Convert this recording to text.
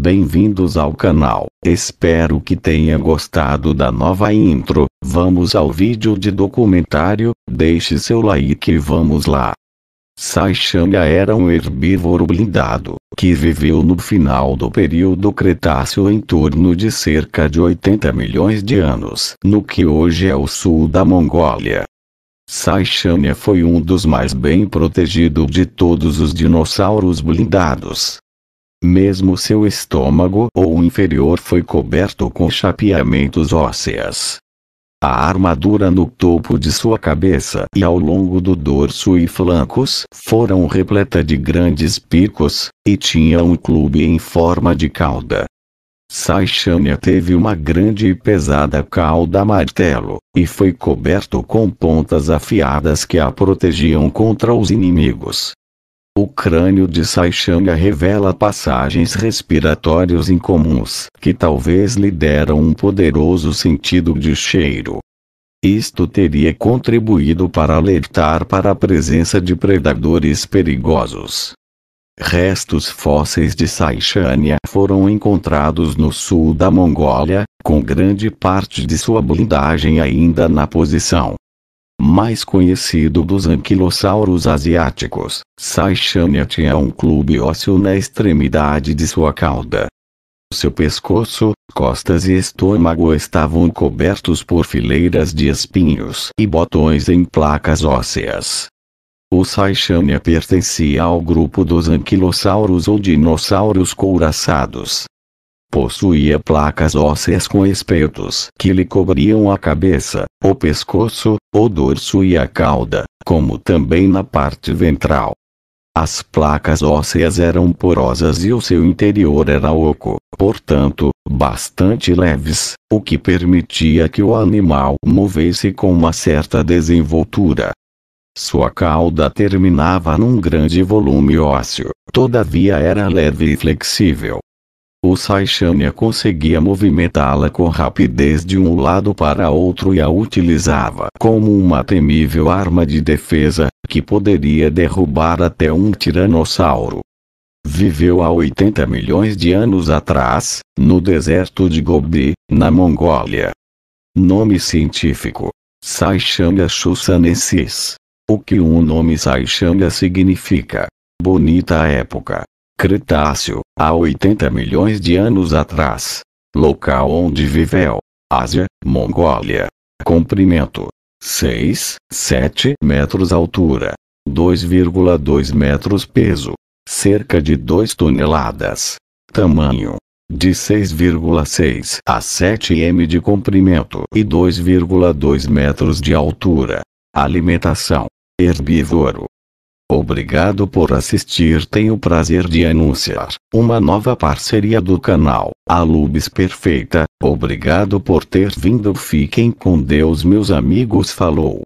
Bem-vindos ao canal, espero que tenha gostado da nova intro, vamos ao vídeo de documentário, deixe seu like e vamos lá. Saixanga era um herbívoro blindado, que viveu no final do período Cretáceo em torno de cerca de 80 milhões de anos, no que hoje é o sul da Mongólia. Saixânia foi um dos mais bem protegidos de todos os dinossauros blindados, mesmo seu estômago ou inferior foi coberto com chapeamentos ósseas. A armadura no topo de sua cabeça e ao longo do dorso e flancos foram repleta de grandes picos, e tinha um clube em forma de cauda. Saishania teve uma grande e pesada cauda martelo, e foi coberto com pontas afiadas que a protegiam contra os inimigos. O crânio de Saixanga revela passagens respiratórias incomuns, que talvez lhe deram um poderoso sentido de cheiro. Isto teria contribuído para alertar para a presença de predadores perigosos. Restos fósseis de Saixânia foram encontrados no sul da Mongólia, com grande parte de sua blindagem ainda na posição mais conhecido dos anquilossauros asiáticos, Saishania tinha é um clube ósseo na extremidade de sua cauda. Seu pescoço, costas e estômago estavam cobertos por fileiras de espinhos e botões em placas ósseas. O Saishania pertencia ao grupo dos anquilossauros ou dinossauros couraçados, Possuía placas ósseas com espetos que lhe cobriam a cabeça, o pescoço, o dorso e a cauda, como também na parte ventral. As placas ósseas eram porosas e o seu interior era oco, portanto, bastante leves, o que permitia que o animal movesse com uma certa desenvoltura. Sua cauda terminava num grande volume ósseo, todavia era leve e flexível, o Saishanya conseguia movimentá-la com rapidez de um lado para outro e a utilizava como uma temível arma de defesa, que poderia derrubar até um tiranossauro. Viveu há 80 milhões de anos atrás, no deserto de Gobi, na Mongólia. Nome científico: Saishanya chusanensis. O que um nome Saishanya significa? Bonita época. Cretáceo, há 80 milhões de anos atrás. Local onde viveu. Ásia, Mongólia. Comprimento: 6, 7 metros altura. 2,2 metros peso. Cerca de 2 toneladas. Tamanho: de 6,6 a 7 m de comprimento e 2,2 metros de altura. Alimentação: herbívoro, Obrigado por assistir. Tenho o prazer de anunciar uma nova parceria do canal A Lubis Perfeita. Obrigado por ter vindo. Fiquem com Deus, meus amigos. Falou.